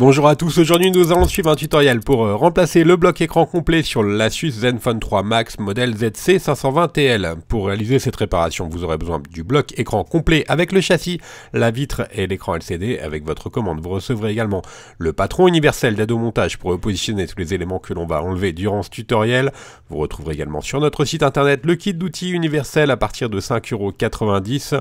Bonjour à tous, aujourd'hui nous allons suivre un tutoriel pour euh, remplacer le bloc écran complet sur l'Asus Zenfone 3 Max modèle ZC520TL. Pour réaliser cette réparation, vous aurez besoin du bloc écran complet avec le châssis, la vitre et l'écran LCD avec votre commande. Vous recevrez également le patron universel d'aide au montage pour positionner tous les éléments que l'on va enlever durant ce tutoriel. Vous retrouverez également sur notre site internet le kit d'outils universel à partir de 5,90€.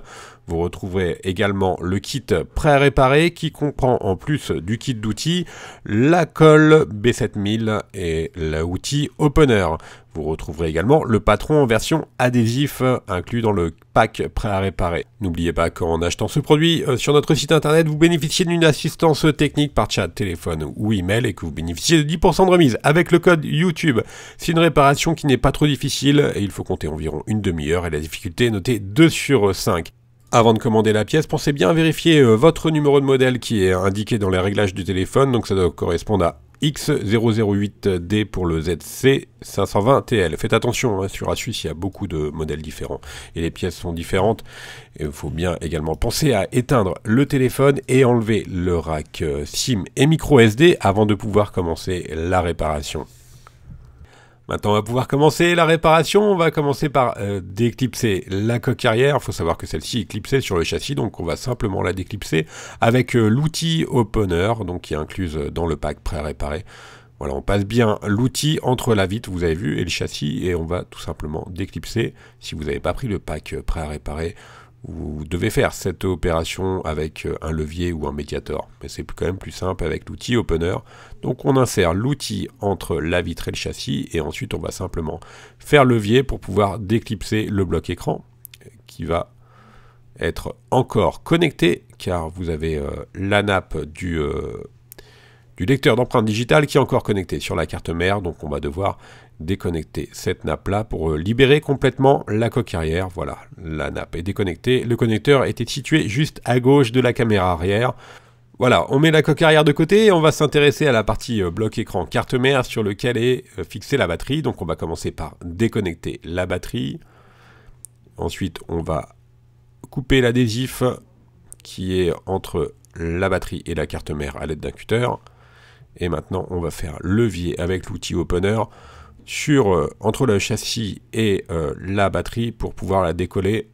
Vous retrouverez également le kit prêt à réparer qui comprend en plus du kit d'outils la colle B7000 et l'outil opener. Vous retrouverez également le patron en version adhésif inclus dans le pack prêt à réparer. N'oubliez pas qu'en achetant ce produit euh, sur notre site internet, vous bénéficiez d'une assistance technique par chat, téléphone ou email et que vous bénéficiez de 10% de remise avec le code YouTube. C'est une réparation qui n'est pas trop difficile et il faut compter environ une demi-heure et la difficulté est notée 2 sur 5. Avant de commander la pièce, pensez bien à vérifier euh, votre numéro de modèle qui est indiqué dans les réglages du téléphone, donc ça doit correspondre à X008D pour le ZC520TL. Faites attention, hein, sur Asus, il y a beaucoup de modèles différents et les pièces sont différentes. Il faut bien également penser à éteindre le téléphone et enlever le rack euh, SIM et micro SD avant de pouvoir commencer la réparation. Maintenant, on va pouvoir commencer la réparation. On va commencer par euh, déclipser la coque arrière. Il faut savoir que celle-ci est clipsée sur le châssis, donc on va simplement la déclipser avec euh, l'outil opener, donc qui est incluse euh, dans le pack prêt à réparer. Voilà, on passe bien l'outil entre la vitre, vous avez vu, et le châssis, et on va tout simplement déclipser. Si vous n'avez pas pris le pack prêt à réparer, vous devez faire cette opération avec euh, un levier ou un médiator. Mais c'est quand même plus simple avec l'outil opener. Donc on insère l'outil entre la vitre et le châssis et ensuite on va simplement faire levier pour pouvoir déclipser le bloc écran qui va être encore connecté car vous avez euh, la nappe du, euh, du lecteur d'empreintes digitales qui est encore connecté sur la carte mère. Donc on va devoir déconnecter cette nappe là pour euh, libérer complètement la coque arrière. Voilà, la nappe est déconnectée. Le connecteur était situé juste à gauche de la caméra arrière. Voilà, on met la coque arrière de côté et on va s'intéresser à la partie euh, bloc écran carte mère sur lequel est euh, fixée la batterie. Donc on va commencer par déconnecter la batterie. Ensuite, on va couper l'adhésif qui est entre la batterie et la carte mère à l'aide d'un cutter. Et maintenant, on va faire levier avec l'outil opener sur, euh, entre le châssis et euh, la batterie pour pouvoir la décoller.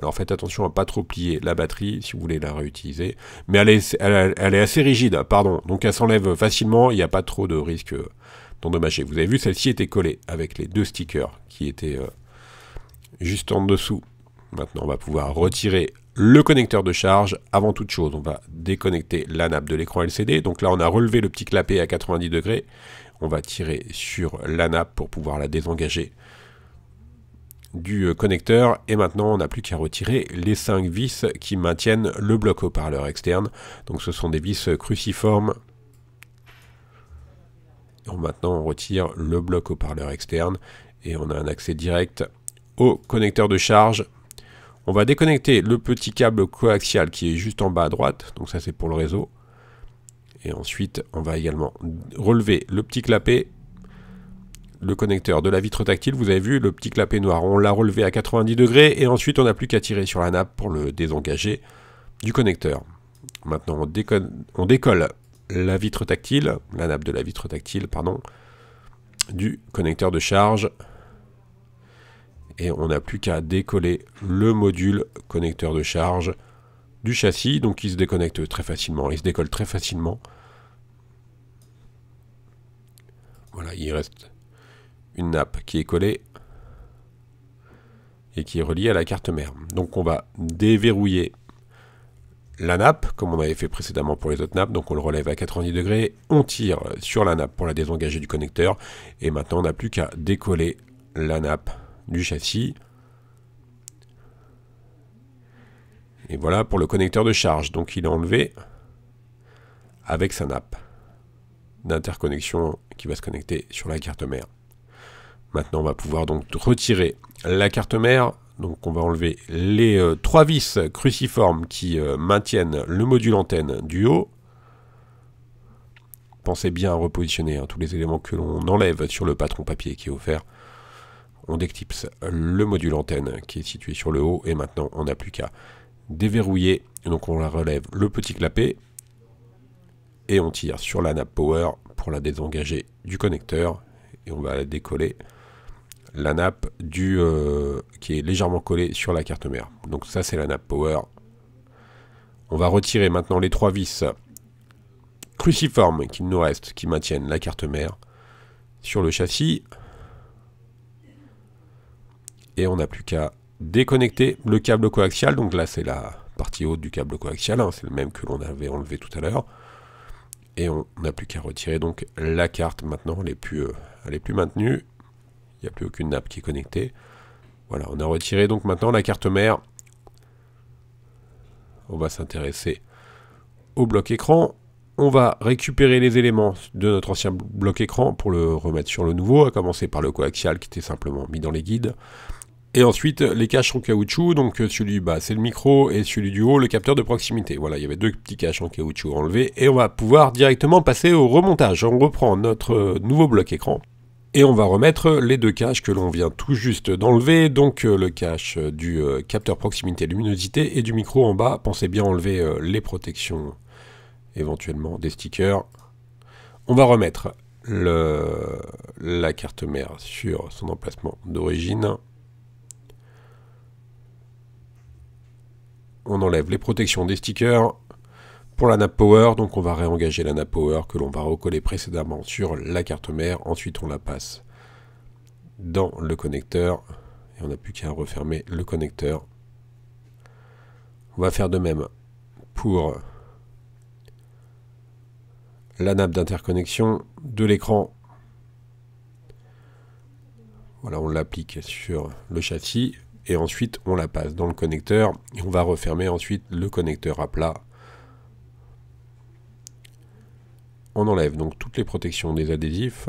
Alors faites attention à ne pas trop plier la batterie si vous voulez la réutiliser. Mais elle est, assez rigide, hein, pardon. Donc elle s'enlève facilement, il n'y a pas trop de risque euh, d'endommager. Vous avez vu, celle-ci était collée avec les deux stickers qui étaient juste en dessous. Maintenant, on va pouvoir retirer le connecteur de charge avant toute chose. On va déconnecter la nappe de l'écran LCD. Donc là, on a relevé le petit clapet à 90 degrés. On va tirer sur la nappe pour pouvoir la désengager du euh, connecteur et maintenant on n'a plus qu'à retirer les 5 vis qui maintiennent le bloc haut-parleur externe. Donc ce sont des vis cruciformes. maintenant on retire le bloc haut-parleur externe et on a un accès direct au connecteur de charge on va déconnecter le petit câble coaxial qui est juste en bas à droite, donc ça c'est pour le réseau. Et ensuite, on va également relever le petit clapet, le connecteur de la vitre tactile. Vous avez vu, le petit clapet noir, on l'a relevé à 90 degrés et ensuite on n'a plus qu'à tirer sur la nappe pour le désengager du connecteur. Maintenant, on, on décolle la vitre tactile, la nappe de la vitre tactile, pardon, du connecteur de charge et on n'a plus qu'à décoller le module connecteur de charge du châssis, donc il se déconnecte très facilement, il se décolle très facilement. Voilà, il reste une nappe qui est collée et qui est reliée à la carte mère. Donc on va déverrouiller la nappe, comme on avait fait précédemment pour les autres nappes, donc on le relève à 90 degrés, on tire sur la nappe pour la désengager du connecteur, et maintenant on n'a plus qu'à décoller la nappe du châssis. Et voilà pour le connecteur de charge. Donc il est enlevé avec sa nappe d'interconnexion qui va se connecter sur la carte mère. Maintenant, on va pouvoir donc retirer la carte mère. Donc on va enlever les euh, trois vis cruciformes qui euh, maintiennent le module antenne du haut. Pensez bien à repositionner hein, tous les éléments que l'on enlève sur le patron papier qui est offert on déclipse le module antenne qui est situé sur le haut et maintenant on n'a plus qu'à déverrouiller. Donc on la relève le petit clapet et on tire sur la nappe power pour la désengager du connecteur et on va la décoller la nappe du, euh, qui est légèrement collée sur la carte mère. Donc ça c'est la nappe power. On va retirer maintenant les trois vis cruciformes qui nous reste qui maintiennent la carte mère sur le châssis et on n'a plus qu'à déconnecter le câble coaxial. Donc là, c'est la partie haute du câble coaxial, hein. c'est le même que l'on avait enlevé tout à l'heure. Et on n'a plus qu'à retirer donc la carte maintenant, elle n'est plus, euh, plus maintenue. Il n'y a plus aucune nappe qui est connectée. Voilà, on a retiré donc maintenant la carte mère. On va s'intéresser au bloc écran. On va récupérer les éléments de notre ancien bloc écran pour le remettre sur le nouveau, à commencer par le coaxial qui était simplement mis dans les guides. Et ensuite, les caches en caoutchouc, donc euh, celui du bas c'est le micro et celui du haut le capteur de proximité. Voilà, il y avait deux petits caches en caoutchouc enlevés et on va pouvoir directement passer au remontage. On reprend notre euh, nouveau bloc écran et on va remettre les deux caches que l'on vient tout juste d'enlever, donc euh, le cache du capteur proximité luminosité et du micro en bas. Pensez bien enlever les protections éventuellement des stickers. On va remettre la carte mère sur son emplacement d'origine on enlève les protections des stickers pour la nappe power. Donc on va réengager la nappe power que l'on va recoller précédemment sur la carte mère. Ensuite on la passe dans le connecteur. Et on n'a plus qu'à refermer le connecteur. On va faire de même pour la nappe d'interconnexion de l'écran. Voilà, on l'applique sur le châssis et ensuite on la passe dans le connecteur et on va refermer ensuite le connecteur à plat. On enlève donc toutes les protections des adhésifs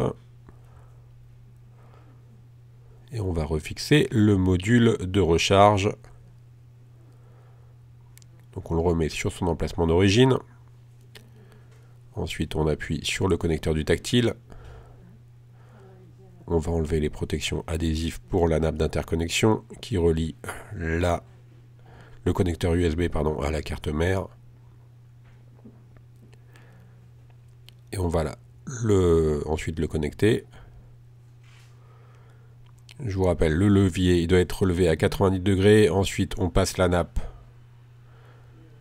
et on va refixer le module de recharge. Donc on le remet sur son emplacement d'origine. Ensuite on appuie sur le connecteur du tactile on va enlever les protections adhésives pour la nappe d'interconnexion qui relie la, le connecteur USB pardon, à la carte mère. Et on va le, ensuite le connecter. Je vous rappelle, le levier il doit être relevé à 90 degrés. Ensuite, on passe la nappe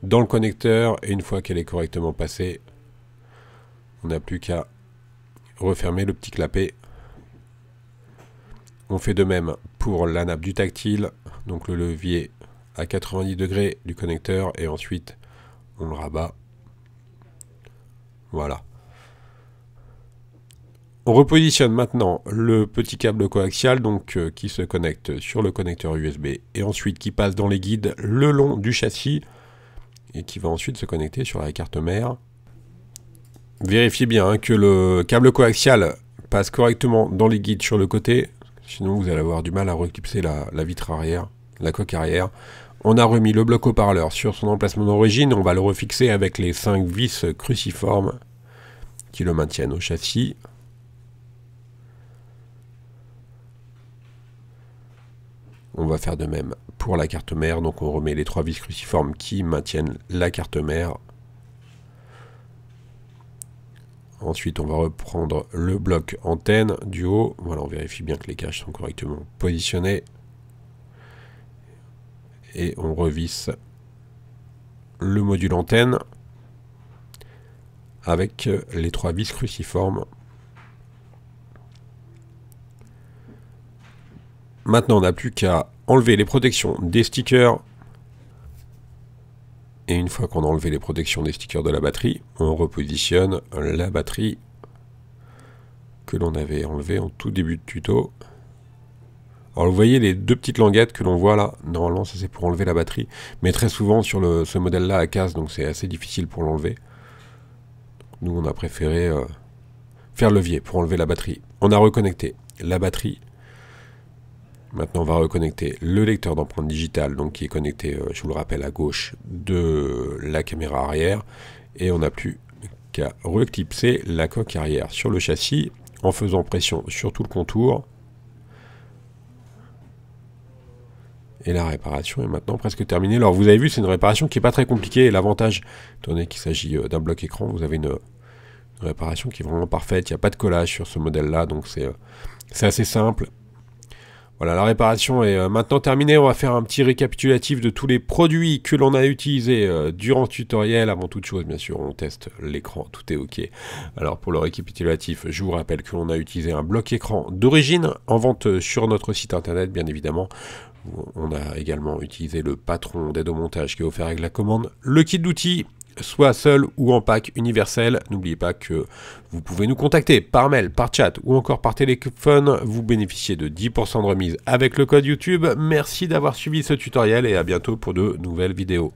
dans le connecteur. Et une fois qu'elle est correctement passée, on n'a plus qu'à refermer le petit clapet on fait de même pour la nappe du tactile, donc le levier à 90 degrés du connecteur et ensuite on le rabat. Voilà. On repositionne maintenant le petit câble coaxial donc, euh, qui se connecte sur le connecteur USB et ensuite qui passe dans les guides le long du châssis et qui va ensuite se connecter sur la carte mère. Vérifiez bien hein, que le câble coaxial passe correctement dans les guides sur le côté. Sinon, vous allez avoir du mal à reclipser la, vitre arrière, la coque arrière. On a remis le bloc haut-parleur sur son emplacement d'origine. On va le refixer avec les 5 vis cruciformes qui le maintiennent au châssis. On va faire de même pour la carte mère. Donc on remet les trois vis cruciformes qui maintiennent la carte mère Ensuite, on va reprendre le bloc antenne du haut. Voilà, on vérifie bien que les caches sont correctement positionnées. Et on revisse le module antenne avec les trois vis cruciformes. Maintenant, on n'a plus qu'à enlever les protections des stickers et une fois qu'on a enlevé les protections des stickers de la batterie, on repositionne la batterie que l'on avait enlevée en tout début de tuto. Alors vous voyez les deux petites languettes que l'on voit là, normalement ça c'est pour enlever la batterie, mais très souvent sur ce modèle là à casse, donc c'est assez difficile pour l'enlever. Nous on a préféré euh, faire levier pour enlever la batterie. On a reconnecté la batterie Maintenant, on va reconnecter le lecteur d'empreinte digitale donc qui est connecté, euh, je vous le rappelle, à gauche de la caméra arrière. Et on n'a plus qu'à reclipser la coque arrière sur le châssis en faisant pression sur tout le contour. Et la réparation est maintenant presque terminée. Alors vous avez vu, c'est une réparation qui n'est pas très compliquée. l'avantage, étant donné qu'il s'agit euh, d'un bloc écran, vous avez une réparation qui est vraiment parfaite. Il n'y a pas de collage sur ce modèle-là, donc c'est euh, assez simple. Voilà, la réparation est euh, maintenant terminée. On va faire un petit récapitulatif de tous les produits que l'on a utilisés euh, durant le tutoriel. Avant toute chose, bien sûr, on teste l'écran, tout est OK. Alors pour le récapitulatif, je vous rappelle que l'on a utilisé un bloc écran d'origine en vente euh, sur notre site internet, bien évidemment. On a également utilisé le patron d'aide au montage qui est offert avec la commande, le kit d'outils soit seul ou en pack universel. N'oubliez pas que vous pouvez nous contacter par mail, par chat ou encore par téléphone. Vous bénéficiez de 10% de remise avec le code YouTube. Merci d'avoir suivi ce tutoriel et à bientôt pour de nouvelles vidéos.